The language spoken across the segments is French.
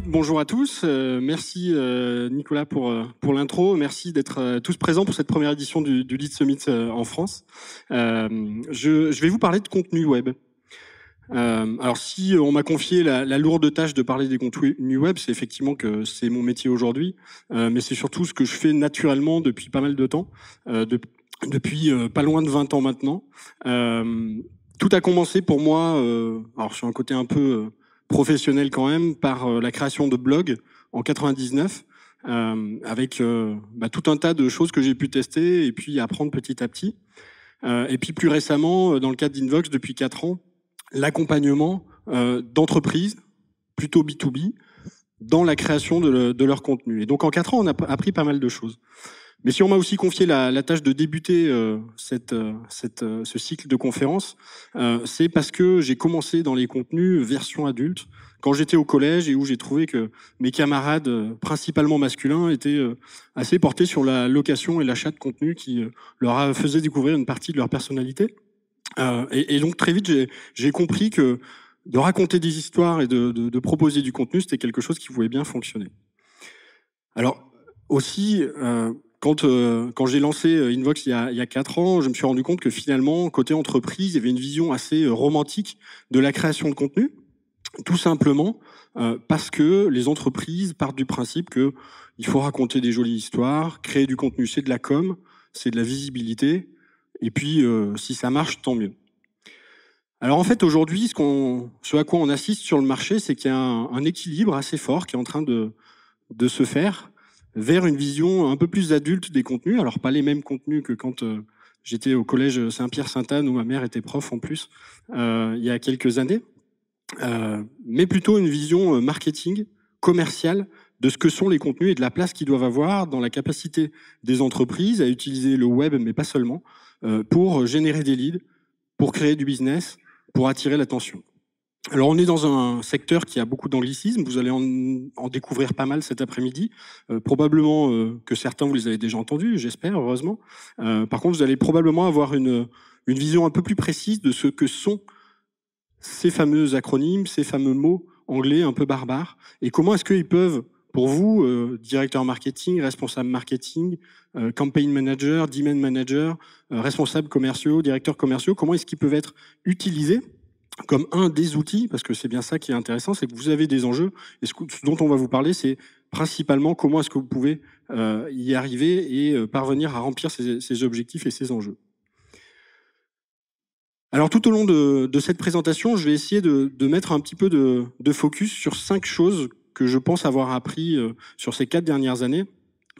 bonjour à tous. Euh, merci euh, Nicolas pour, euh, pour l'intro. Merci d'être tous présents pour cette première édition du, Lead Summit en France. Je, vais vous parler de contenu web. alors si on m'a confié la, lourde tâche de parler des contenus web, c'est effectivement que c'est mon métier aujourd'hui, mais c'est surtout ce que je fais naturellement depuis pas mal de temps, depuis pas loin de 20 ans maintenant. tout a commencé pour moi, alors sur un côté un peu professionnel quand même par euh, la création de blogs en 99 euh, avec euh, bah, tout un tas de choses que j'ai pu tester et puis apprendre petit à petit. et puis plus récemment, dans le cadre d'Invox, depuis 4 ans, l'accompagnement d'entreprises, plutôt B2B, dans la création de, de, leur contenu. Et donc en 4 ans, on a appris pas mal de choses. Mais si on m'a aussi confié la, tâche de débuter euh, cette, euh, euh, ce cycle de conférences, c'est parce que j'ai commencé dans les contenus version adulte quand j'étais au collège et où j'ai trouvé que mes camarades, principalement masculins, étaient assez portés sur la location et l'achat de contenus qui leur faisait découvrir une partie de leur personnalité. Et, donc très vite, j'ai compris que de raconter des histoires et de, de proposer du contenu, c'était quelque chose qui voulait bien fonctionner. Alors aussi quand, euh, quand j'ai lancé euh, Invox il y, a, il y a quatre ans, je me suis rendu compte que finalement, côté entreprise, il y avait une vision assez euh, romantique de la création de contenu, tout simplement parce que les entreprises partent du principe que il faut raconter des jolies histoires, créer du contenu, c'est de la com, c'est de la visibilité, et puis si ça marche, tant mieux. Alors en fait, aujourd'hui, ce, qu'on, ce à quoi on assiste sur le marché, c'est qu'il y a un, un équilibre assez fort qui est en train de, de se faire vers une vision un peu plus adulte des contenus. Alors pas les mêmes contenus que quand euh, j'étais au collège Saint-Pierre-Sainte-Anne où ma mère était prof en plus euh, il y a quelques années, euh, mais plutôt une vision marketing commerciale de ce que sont les contenus et de la place qu'ils doivent avoir dans la capacité des entreprises à utiliser le web, mais pas seulement, pour générer des leads, pour créer du business, pour attirer l'attention. Alors on est dans un secteur qui a beaucoup d'anglicisme, vous allez en, découvrir pas mal cet après-midi, euh, probablement euh, que certains vous les avez déjà entendus, j'espère, heureusement. Euh, par contre, vous allez probablement avoir une, vision un peu plus précise de ce que sont ces fameux acronymes, ces fameux mots anglais un peu barbares, et comment est-ce qu'ils peuvent, pour vous, directeur marketing, responsable marketing, campaign manager, demand manager, responsable commerciaux, directeur commerciaux, comment est-ce qu'ils peuvent être utilisés comme un des outils, parce que c'est bien ça qui est intéressant, c'est que vous avez des enjeux, et ce, dont on va vous parler, c'est principalement comment est-ce que vous pouvez euh, y arriver et euh, parvenir à remplir ces, objectifs et ces enjeux. Alors tout au long de, cette présentation, je vais essayer de, mettre un petit peu de, focus sur cinq choses que je pense avoir appris euh, sur ces quatre dernières années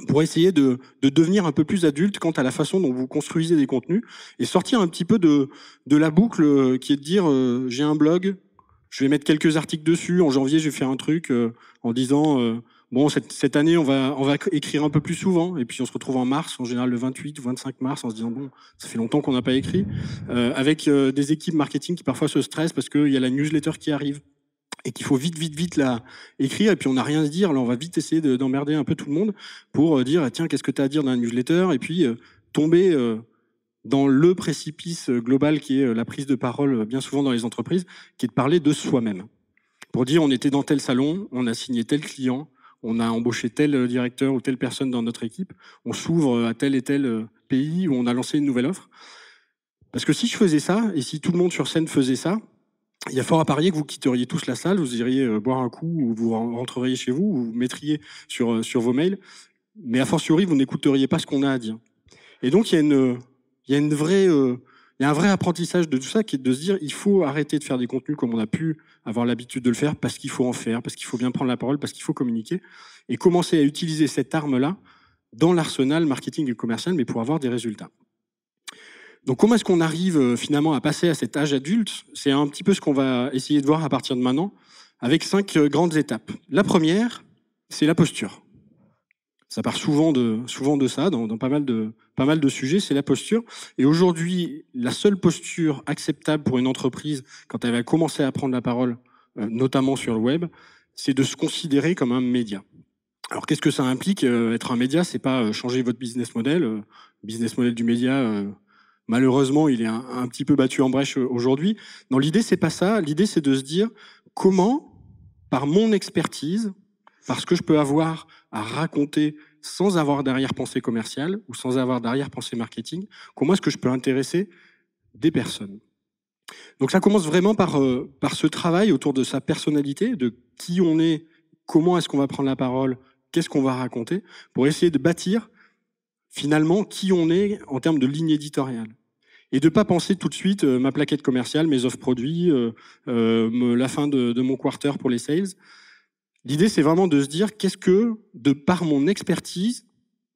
pour essayer de, de, devenir un peu plus adulte quant à la façon dont vous construisez des contenus et sortir un petit peu de, de la boucle qui est de dire euh, j'ai un blog, je vais mettre quelques articles dessus, en janvier je vais faire un truc euh, en disant euh, bon cette, cette, année on va, on va écrire un peu plus souvent et puis on se retrouve en mars, en général le 28 ou 25 mars en se disant bon ça fait longtemps qu'on n'a pas écrit, avec des équipes marketing qui parfois se stressent parce qu'il y a la newsletter qui arrive, et qu'il faut vite, vite, vite la écrire, et puis on n'a rien à se dire, là on va vite essayer d'emmerder un peu tout le monde pour euh, dire, tiens, qu'est-ce que tu as à dire dans la newsletter, et puis euh, tomber euh, dans le précipice global qui est la prise de parole bien souvent dans les entreprises, qui est de parler de soi-même. Pour dire, on était dans tel salon, on a signé tel client, on a embauché tel directeur ou telle personne dans notre équipe, on s'ouvre à tel et tel pays, où on a lancé une nouvelle offre. Parce que si je faisais ça, et si tout le monde sur scène faisait ça, il y a fort à parier que vous quitteriez tous la salle, vous iriez euh, boire un coup, ou vous rentreriez chez vous, ou vous mettriez sur, euh, sur vos mails, mais a fortiori, vous n'écouteriez pas ce qu'on a à dire. Et donc, il y a une, il une vraie, euh, il y a un vrai apprentissage de tout ça qui est de se dire, il faut arrêter de faire des contenus comme on a pu avoir l'habitude de le faire parce qu'il faut en faire, parce qu'il faut bien prendre la parole, parce qu'il faut communiquer, et commencer à utiliser cette arme-là dans l'arsenal marketing et commercial, mais pour avoir des résultats. Donc comment est-ce qu'on arrive euh, finalement à passer à cet âge adulte C'est un petit peu ce qu'on va essayer de voir à partir de maintenant, avec cinq euh, grandes étapes. La première, c'est la posture. Ça part souvent de, souvent de ça, dans, pas, mal de, pas mal de sujets, c'est la posture. Et aujourd'hui, la seule posture acceptable pour une entreprise quand elle va commencer à prendre la parole, euh, notamment sur le web, c'est de se considérer comme un média. Alors qu'est-ce que ça implique Être un média, c'est pas changer votre business model. business model du média, Malheureusement, il est un, petit peu battu en brèche euh, aujourd'hui. Non, l'idée, c'est pas ça. L'idée, c'est de se dire comment, par mon expertise, par ce que je peux avoir à raconter sans avoir derrière pensée commerciale ou sans avoir derrière pensée marketing, comment est-ce que je peux intéresser des personnes Donc ça commence vraiment par, euh, par ce travail autour de sa personnalité, de qui on est, comment est-ce qu'on va prendre la parole, qu'est-ce qu'on va raconter, pour essayer de bâtir finalement qui on est en termes de ligne éditoriale et de pas penser tout de suite euh, ma plaquette commerciale, mes offres produits, euh, euh la fin de, de, mon quarter pour les sales. L'idée, c'est vraiment de se dire qu'est-ce que, de par mon expertise,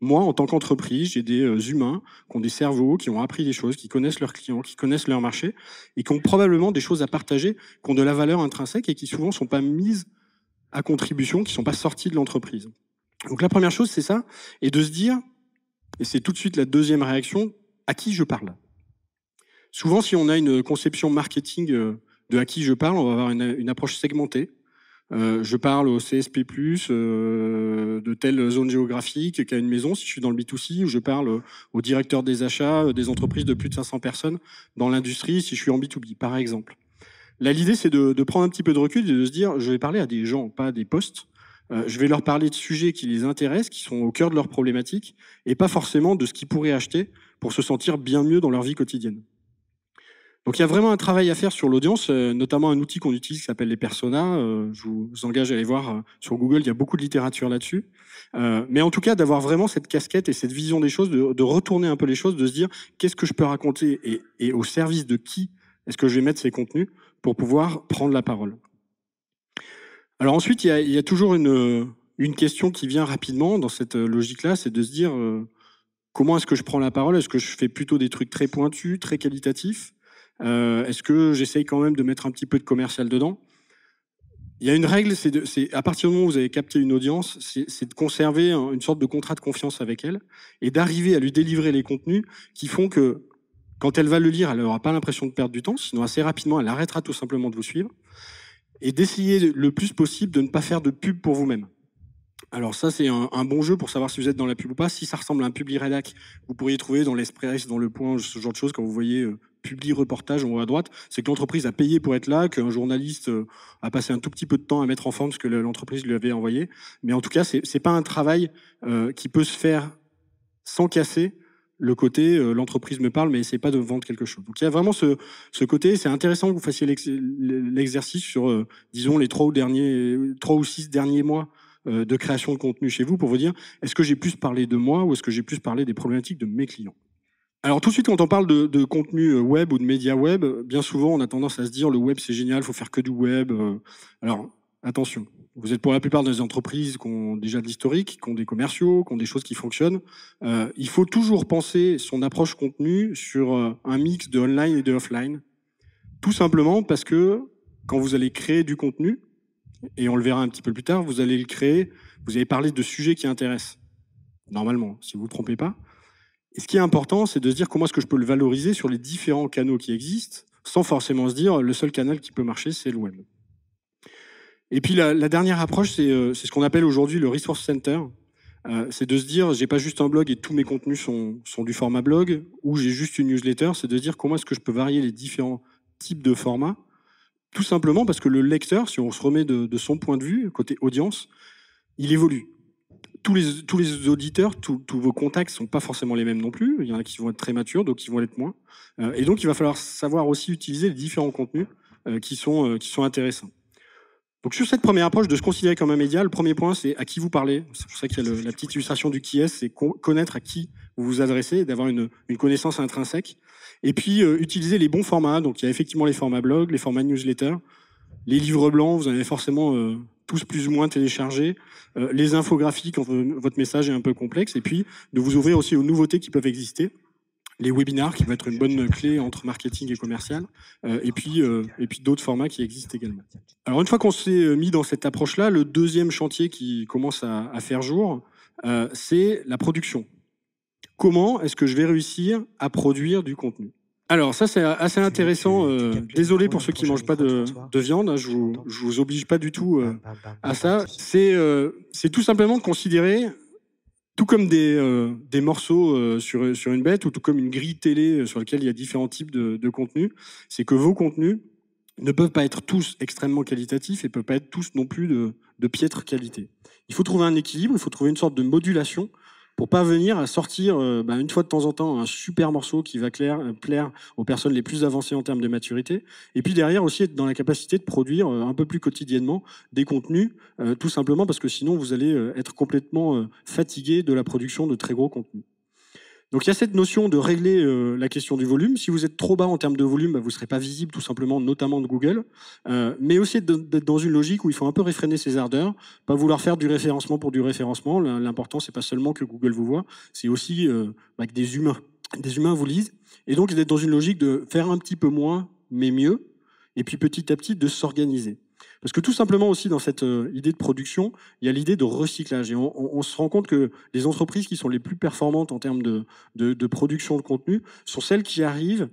moi, en tant qu'entreprise, j'ai des euh, humains qui ont des cerveaux, qui ont appris des choses, qui connaissent leurs clients, qui connaissent leur marché, et qui ont probablement des choses à partager, qui ont de la valeur intrinsèque et qui souvent ne sont pas mises à contribution, qui ne sont pas sorties de l'entreprise. Donc la première chose, c'est ça, et de se dire, et c'est tout de suite la deuxième réaction, à qui je parle Souvent, si on a une conception marketing euh, de à qui je parle, on va avoir une, approche segmentée. Euh, je parle au CSP+, euh, de telle zone géographique qui a une maison, si je suis dans le B2C, ou je parle au directeur des achats des entreprises de plus de 500 personnes dans l'industrie, si je suis en B2B, par exemple. Là, l'idée, c'est de, prendre un petit peu de recul et de se dire, je vais parler à des gens, pas à des postes. je vais leur parler de sujets qui les intéressent, qui sont au cœur de leurs problématiques, et pas forcément de ce qu'ils pourraient acheter pour se sentir bien mieux dans leur vie quotidienne. Donc il y a vraiment un travail à faire sur l'audience, euh, notamment un outil qu'on utilise qui s'appelle les personas. Euh, je vous engage à aller voir euh, sur Google, il y a beaucoup de littérature là-dessus. mais en tout cas, d'avoir vraiment cette casquette et cette vision des choses, de, retourner un peu les choses, de se dire qu'est-ce que je peux raconter et, au service de qui est-ce que je vais mettre ces contenus pour pouvoir prendre la parole. Alors ensuite, il y a, toujours une, question qui vient rapidement dans cette logique-là, c'est de se dire comment est-ce que je prends la parole Est-ce que je fais plutôt des trucs très pointus, très qualitatifs euh, est-ce que j'essaye quand même de mettre un petit peu de commercial dedans il y a une règle, c'est à partir du moment où vous avez capté une audience, c'est de conserver une sorte de contrat de confiance avec elle et d'arriver à lui délivrer les contenus qui font que quand elle va le lire, elle n'aura pas l'impression de perdre du temps, sinon assez rapidement, elle arrêtera tout simplement de vous suivre et d'essayer le plus possible de ne pas faire de pub pour vous-même. Alors ça, c'est un, bon jeu pour savoir si vous êtes dans la pub ou pas. Si ça ressemble à un publi rédac, vous pourriez trouver dans l'esprit dans Le Point, ce genre de choses, quand vous voyez euh, publie, reportage en haut à droite, c'est que l'entreprise a payé pour être là, qu'un journaliste euh, a passé un tout petit peu de temps à mettre en forme ce que l'entreprise lui avait envoyé. Mais en tout cas, c'est n'est pas un travail euh, qui peut se faire sans casser le côté euh, l'entreprise me parle, mais c'est pas de vendre quelque chose. Donc il y a vraiment ce, côté. C'est intéressant que vous fassiez l'exercice sur, disons, les trois ou trois ou six derniers mois de création de contenu chez vous pour vous dire est-ce que j'ai plus parlé de moi ou est-ce que j'ai plus parlé des problématiques de mes clients. Alors tout de suite, quand on parle de, contenu euh, web ou de média web, bien souvent, on a tendance à se dire le web c'est génial, faut faire que du web. Euh. Alors attention, vous êtes pour la plupart des entreprises qui ont déjà de l'historique, qui ont des commerciaux, qui ont des choses qui fonctionnent. Euh, il faut toujours penser son approche contenu sur un mix de online et de offline, tout simplement parce que quand vous allez créer du contenu, et on le verra un petit peu plus tard, vous allez le créer, vous allez parler de sujets qui intéressent normalement, si vous ne vous trompez pas ce qui est important, c'est de se dire comment est-ce que je peux le valoriser sur les différents canaux qui existent, sans forcément se dire le seul canal qui peut marcher, c'est le web. Et puis la, dernière approche, euh, c'est ce qu'on appelle aujourd'hui le Resource Center. Euh, c'est de se dire, j'ai pas juste un blog et tous mes contenus sont, du format blog, ou j'ai juste une newsletter, c'est de se dire comment est-ce que je peux varier les différents types de formats, tout simplement parce que le lecteur, si on se remet de son point de vue, côté audience, il évolue tous les, auditeurs, tous, vos contacts ne sont pas forcément les mêmes non plus. Il y en a qui vont être très matures, d'autres qui vont être moins. Euh, et donc, il va falloir savoir aussi utiliser les différents contenus euh, euh, qui, sont, intéressants. Donc, sur cette première approche de se considérer comme un média, le premier point, c'est à qui vous parlez. C'est pour ça qu'il y a la petite illustration du qui est, c'est connaître à qui vous vous adressez, d'avoir une, une, connaissance intrinsèque. Et puis, utiliser les bons formats. Donc, il y a effectivement les formats blog, les formats newsletter, les livres blancs, vous en avez forcément tous plus ou moins téléchargés, euh, les infographies quand votre message est un peu complexe, et puis de vous ouvrir aussi aux nouveautés qui peuvent exister. Les webinars qui vont être une bonne clé entre marketing et commercial, euh, et puis, euh, et puis d'autres formats qui existent également. Alors une fois qu'on s'est mis dans cette approche-là, le deuxième chantier qui commence à faire jour, c'est la production. Comment est-ce que je vais réussir à produire du contenu alors ça c'est assez intéressant. Euh, désolé pour ceux qui ne mangent pas de, viande, hein, je vous, vous oblige pas du tout euh, à ça. Euh, c'est tout simplement considérer, tout comme des, morceaux sur, une bête ou tout comme une grille télé sur laquelle il y a différents types de, contenus. C'est que vos contenus ne peuvent pas être tous extrêmement qualitatifs et ne peuvent pas être tous non plus de piètre qualité. Il faut trouver un équilibre, il faut trouver une sorte de modulation pour pas venir à sortir euh, bah, une fois de temps en temps un super morceau qui va clair, euh, plaire aux personnes les plus avancées en termes de maturité, et puis derrière aussi être dans la capacité de produire euh, un peu plus quotidiennement des contenus, tout simplement parce que sinon vous allez être complètement fatigué de la production de très gros contenus. Donc il y a cette notion de régler euh, la question du volume. Si vous êtes trop bas en termes de volume, bah, vous ne serez pas visible tout simplement, notamment de Google. Euh, mais aussi d'être dans une logique où il faut un peu réfréner ses ardeurs, pas vouloir faire du référencement pour du référencement. L'important, c'est pas seulement que Google vous voit, c'est aussi euh, bah, que des humains, des humains vous lisent. Et donc d'être dans une logique de faire un petit peu moins, mais mieux, et puis petit à petit de s'organiser. Parce que tout simplement aussi dans cette euh, idée de production, il y a l'idée de recyclage. Et on, se rend compte que les entreprises qui sont les plus performantes en termes de, production de contenu sont celles qui arrivent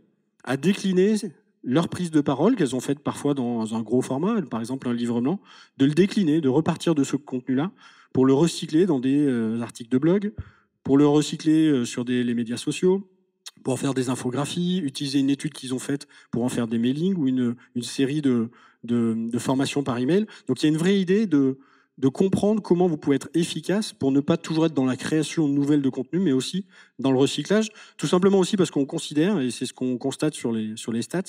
à décliner leur prise de parole qu'elles ont faite parfois dans un gros format, par exemple un livre blanc, de le décliner, de repartir de ce contenu-là pour le recycler dans des euh, articles de blog, pour le recycler euh, sur les médias sociaux, pour en faire des infographies, utiliser une étude qu'ils ont faite pour en faire des mailings ou une, une série de, de, de formations par email. Donc il y a une vraie idée de, de comprendre comment vous pouvez être efficace pour ne pas toujours être dans la création nouvelle de contenu, mais aussi dans le recyclage. Tout simplement aussi parce qu'on considère, et c'est ce qu'on constate sur les, sur les stats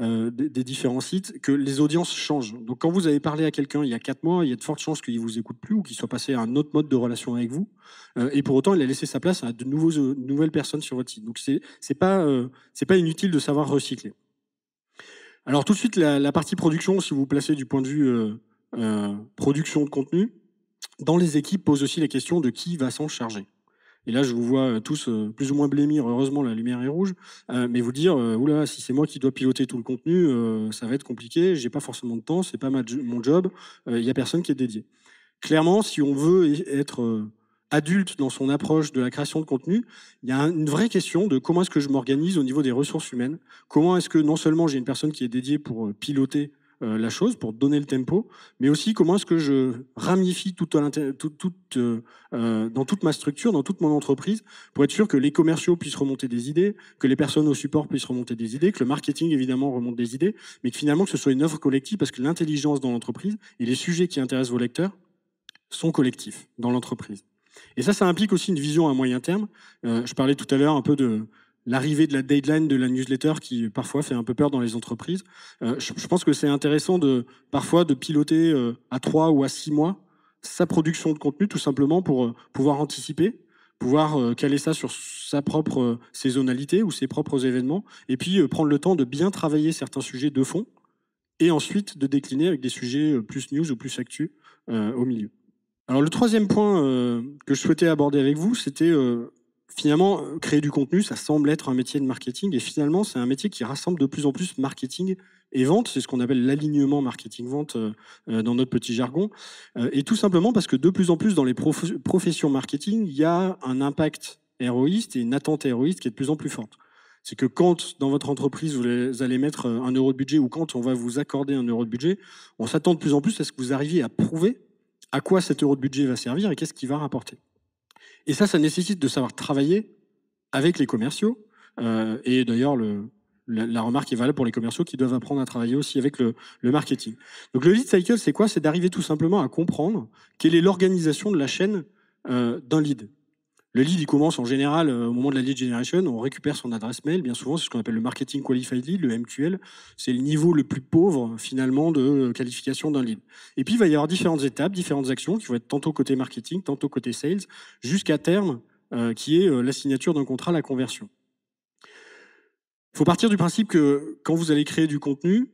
euh, des, différents sites, que les audiences changent. Donc quand vous avez parlé à quelqu'un il y a quatre mois, il y a de fortes chances qu'il ne vous écoute plus ou qu'il soit passé à un autre mode de relation avec vous. Euh, et pour autant, il a laissé sa place à de nouveaux, nouvelles personnes sur votre site. Donc c'est n'est pas, euh, pas inutile de savoir recycler. Alors tout de suite, la, la, partie production, si vous placez du point de vue euh, production de contenu, dans les équipes pose aussi la question de qui va s'en charger. Et là, je vous vois euh, tous euh, plus ou moins blêmir Heureusement, la lumière est rouge. mais vous dire, oula, si c'est moi qui dois piloter tout le contenu, ça va être compliqué. J'ai pas forcément de temps. C'est pas mon job. Il n'y a personne qui est dédié. Clairement, si on veut être adulte dans son approche de la création de contenu, il y a une vraie question de comment est-ce que je m'organise au niveau des ressources humaines. Comment est-ce que non seulement j'ai une personne qui est dédiée pour piloter euh, la chose, pour donner le tempo, mais aussi comment est-ce que je ramifie tout, euh, euh, dans toute ma structure, dans toute mon entreprise, pour être sûr que les commerciaux puissent remonter des idées, que les personnes au support puissent remonter des idées, que le marketing évidemment remonte des idées, mais que finalement que ce soit une œuvre collective, parce que l'intelligence dans l'entreprise et les sujets qui intéressent vos lecteurs sont collectifs dans l'entreprise. Et ça, ça implique aussi une vision à moyen terme. je parlais tout à l'heure un peu de, l'arrivée de la deadline de la newsletter qui parfois fait un peu peur dans les entreprises. Euh, je, pense que c'est intéressant de parfois de piloter euh, à trois ou à six mois sa production de contenu tout simplement pour euh, pouvoir anticiper, pouvoir caler ça sur sa propre saisonnalité ou ses propres événements, et puis prendre le temps de bien travailler certains sujets de fond et ensuite de décliner avec des sujets plus news ou plus actu au milieu. Alors le troisième point que je souhaitais aborder avec vous, c'était finalement, créer du contenu, ça semble être un métier de marketing. Et finalement, c'est un métier qui rassemble de plus en plus marketing et vente. C'est ce qu'on appelle l'alignement marketing-vente euh, euh, dans notre petit jargon. Euh, et tout simplement parce que de plus en plus, dans les professions marketing, il y a un impact héroïste et une attente héroïste qui est de plus en plus forte. C'est que quand dans votre entreprise vous allez mettre un euro de budget ou quand on va vous accorder un euro de budget, on s'attend de plus en plus à ce que vous arriviez à prouver à quoi cet euro de budget va servir et qu'est-ce qu'il va rapporter. Et ça, ça nécessite de savoir travailler avec les commerciaux. Euh, et d'ailleurs, la, remarque est valable pour les commerciaux qui doivent apprendre à travailler aussi avec le, marketing. Donc le lead cycle, c'est quoi C'est d'arriver tout simplement à comprendre quelle est l'organisation de la chaîne euh, d'un lead. Le lead, il commence en général euh, au moment de la lead generation. On récupère son adresse mail. Bien souvent, c'est ce qu'on appelle le marketing qualified lead, le MQL. C'est le niveau le plus pauvre, finalement, de qualification d'un lead. Et puis, il va y avoir différentes étapes, différentes actions qui vont être tantôt côté marketing, tantôt côté sales, jusqu'à terme, euh, qui est euh, la signature d'un contrat, la conversion. Il faut partir du principe que quand vous allez créer du contenu,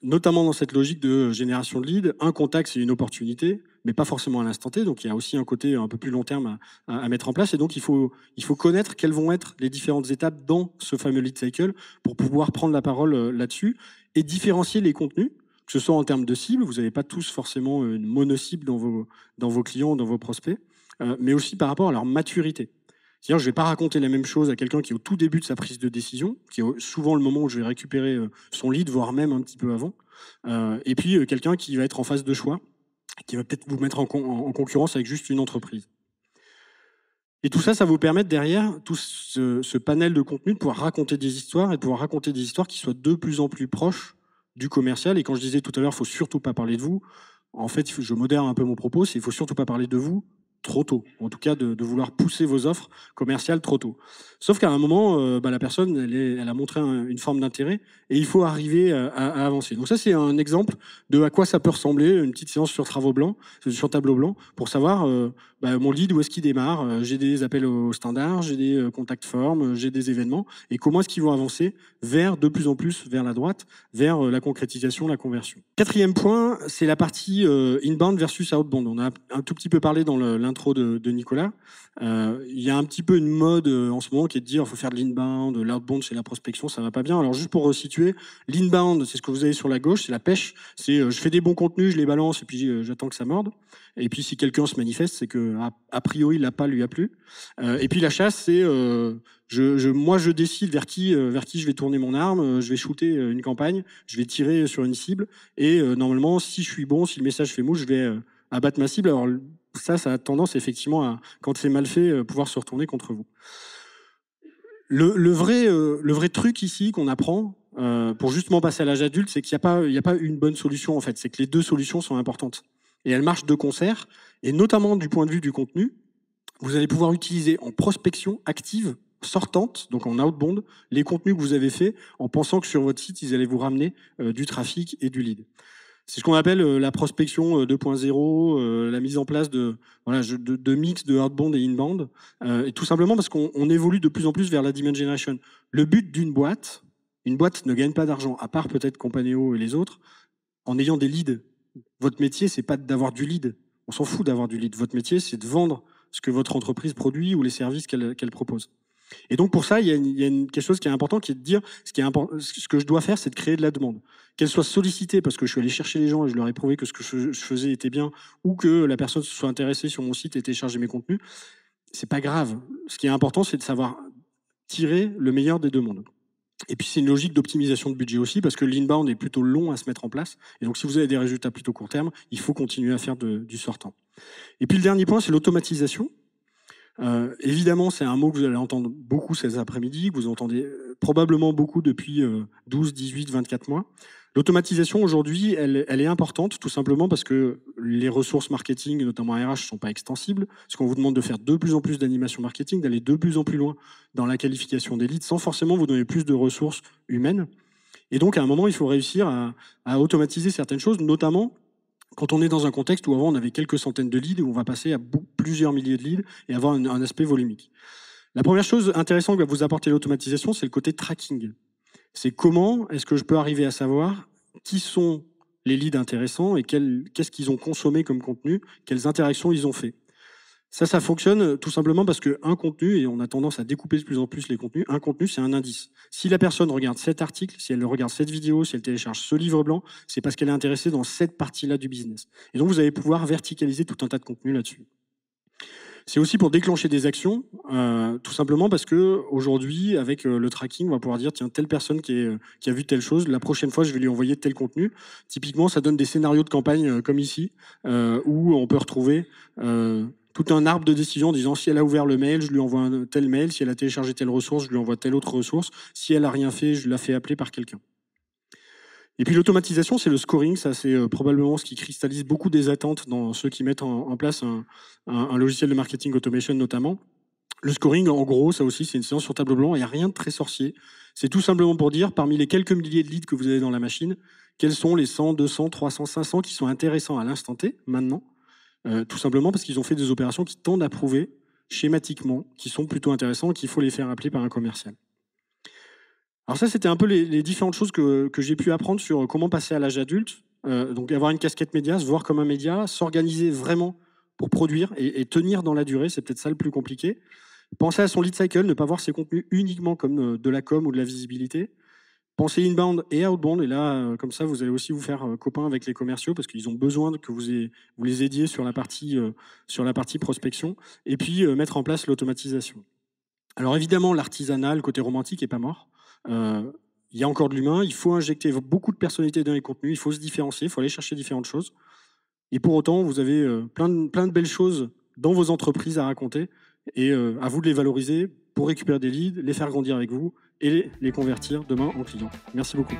notamment dans cette logique de génération de lead, un contact, c'est une opportunité mais pas forcément à l'instant T. Donc il y a aussi un côté un peu plus long terme à, mettre en place. Et donc il faut, il faut connaître quelles vont être les différentes étapes dans ce fameux lead cycle pour pouvoir prendre la parole euh, là-dessus et différencier les contenus que ce soit en termes de cible, vous n'avez pas tous forcément une mono-cible dans vos, dans vos clients, dans vos prospects, euh, mais aussi par rapport à leur maturité. C'est-à-dire, je ne vais pas raconter la même chose à quelqu'un qui est au tout début de sa prise de décision, qui est souvent le moment où je vais récupérer euh, son lead, voire même un petit peu avant, et puis quelqu'un qui va être en phase de choix, qui va peut-être vous mettre en, concurrence avec juste une entreprise. Et tout ça, ça vous permet derrière tout ce, panel de contenu de pouvoir raconter des histoires et de pouvoir raconter des histoires qui soient de plus en plus proches du commercial. Et quand je disais tout à l'heure, il faut surtout pas parler de vous. En fait, je modère un peu mon propos, c'est il faut surtout pas parler de vous, trop tôt, en tout cas de, vouloir pousser vos offres commerciales trop tôt. Sauf qu'à un moment, euh, bah, la personne, elle, a montré une forme d'intérêt et il faut arriver à, avancer. Donc ça, c'est un exemple de à quoi ça peut ressembler une petite séance sur travaux blancs, sur tableau blanc, pour savoir euh, bah, mon lead, où est-ce qu'il démarre euh, J'ai des appels au standard, j'ai des euh, contacts formes, euh, j'ai des événements. Et comment est-ce qu'ils vont avancer vers de plus en plus vers la droite, vers la concrétisation, la conversion. Quatrième point, c'est la partie inbound versus outbound. On a un tout petit peu parlé dans l'intro de, Nicolas. Il y a un petit peu une mode en ce moment qui est de dire faut faire de l'inbound, l'outbound c'est la prospection, ça va pas bien. Alors juste pour resituer, l'inbound c'est ce que vous avez sur la gauche, c'est la pêche, c'est je fais des bons contenus, je les balance et puis j'attends que ça morde. Et puis si quelqu'un se manifeste, c'est que a, priori priori la pas lui a plu. Euh, et puis la chasse, c'est euh, je, moi je décide vers qui, euh, vers qui je vais tourner mon arme, je vais shooter une campagne, je vais tirer sur une cible. Et normalement, si je suis bon, si le message fait mouche, je vais abattre ma cible. Alors ça, ça a tendance effectivement à, quand c'est mal fait, pouvoir se retourner contre vous. Le, vrai, le vrai truc ici qu'on apprend pour justement passer à l'âge adulte, c'est qu'il n'y a, pas, il a pas une bonne solution en fait. C'est que les deux solutions sont importantes et elle marche de concert. Et notamment du point de vue du contenu, vous allez pouvoir utiliser en prospection active sortante, donc en outbound, les contenus que vous avez faits en pensant que sur votre site, ils allaient vous ramener euh, du trafic et du lead. C'est ce qu'on appelle euh, la prospection 2.0, euh, la mise en place de, voilà, mix de outbound et inbound, et tout simplement parce qu'on évolue de plus en plus vers la demand generation. Le but d'une boîte, une boîte ne gagne pas d'argent, à part peut-être Companéo et les autres, en ayant des leads votre métier, c'est pas d'avoir du lead. On s'en fout d'avoir du lead. Votre métier, c'est de vendre ce que votre entreprise produit ou les services qu'elle propose. Et donc pour ça, il y a, quelque chose qui est important, qui est de dire ce, qui est ce que je dois faire, c'est de créer de la demande. Qu'elle soit sollicitée parce que je suis allé chercher les gens et je leur ai prouvé que ce que je, faisais était bien, ou que la personne se soit intéressée sur mon site et téléchargé mes contenus, c'est pas grave. Ce qui est important, c'est de savoir tirer le meilleur des deux mondes. Et puis c'est une logique d'optimisation de budget aussi, parce que l'inbound est plutôt long à se mettre en place. Et donc si vous avez des résultats plutôt court terme, il faut continuer à faire du sortant. Et puis le dernier point, c'est l'automatisation. Euh, évidemment, c'est un mot que vous allez entendre beaucoup ces après-midi, que vous entendez euh, probablement beaucoup depuis 12, 18, 24 mois. L'automatisation aujourd'hui, elle, est importante tout simplement parce que les ressources marketing, notamment RH, ne sont pas extensibles, Ce qu'on vous demande de faire de plus en plus d'animation marketing, d'aller de plus en plus loin dans la qualification des leads, sans forcément vous donner plus de ressources humaines. Et donc, à un moment, il faut réussir à, automatiser certaines choses, notamment quand on est dans un contexte où avant on avait quelques centaines de leads, où on va passer à plusieurs milliers de leads et avoir un, un aspect volumique. La première chose intéressante que va vous apporter l'automatisation, c'est le côté tracking. C'est comment est-ce que je peux arriver à savoir qui sont les leads intéressants et qu'est-ce qu'ils ont consommé comme contenu, quelles interactions ils ont fait. Ça, ça fonctionne euh, tout simplement parce que contenu, et on a tendance à découper de plus en plus les contenus, un contenu, c'est un indice. Si la personne regarde cet article, si elle regarde cette vidéo, si elle télécharge ce livre blanc, c'est parce qu'elle est intéressée dans cette partie-là du business. Et donc, vous allez pouvoir verticaliser tout un tas de contenus là-dessus. C'est aussi pour déclencher des actions, euh, tout simplement parce que aujourd'hui, avec euh, le tracking, on va pouvoir dire tiens, telle personne qui, a vu telle chose, la prochaine fois, je vais lui envoyer tel contenu. Typiquement, ça donne des scénarios de campagne euh, comme ici, où on peut retrouver tout un arbre de décision en disant si elle a ouvert le mail, je lui envoie un tel mail, si elle a téléchargé telle ressource, je lui envoie telle autre ressource, si elle a rien fait, je la fais appeler par quelqu'un. Et puis l'automatisation, c'est le scoring, ça c'est euh, probablement ce qui cristallise beaucoup des attentes dans ceux qui mettent en, place un, logiciel de marketing automation notamment. Le scoring, en gros, ça aussi, c'est une séance sur tableau blanc, il n'y a rien de très sorcier. C'est tout simplement pour dire, parmi les quelques milliers de leads que vous avez dans la machine, quels sont les 100, 200, 300, 500 qui sont intéressants à l'instant T, maintenant, euh, tout simplement parce qu'ils ont fait des opérations qui tendent à prouver schématiquement, qui sont plutôt intéressants, qu'il faut les faire appeler par un commercial. Alors ça, c'était un peu les, différentes choses que, j'ai pu apprendre sur comment passer à l'âge adulte. Euh, donc avoir une casquette médias, se voir comme un média, s'organiser vraiment pour produire et, tenir dans la durée, c'est peut-être ça le plus compliqué. Penser à son lead cycle, ne pas voir ses contenus uniquement comme euh, de la com ou de la visibilité. Penser inbound et outbound, et là, euh, comme ça, vous allez aussi vous faire copain avec les commerciaux parce qu'ils ont besoin que vous, les aidiez sur la partie, sur la partie prospection. Et puis mettre en place l'automatisation. Alors évidemment, l'artisanal, côté romantique n'est pas mort il euh, y a encore de l'humain, il faut injecter beaucoup de personnalité dans les contenus, il faut se différencier, il faut aller chercher différentes choses. Et pour autant, vous avez euh, plein de, plein de belles choses dans vos entreprises à raconter et euh, à vous de les valoriser pour récupérer des leads, les faire grandir avec vous et les convertir demain en clients. Merci beaucoup.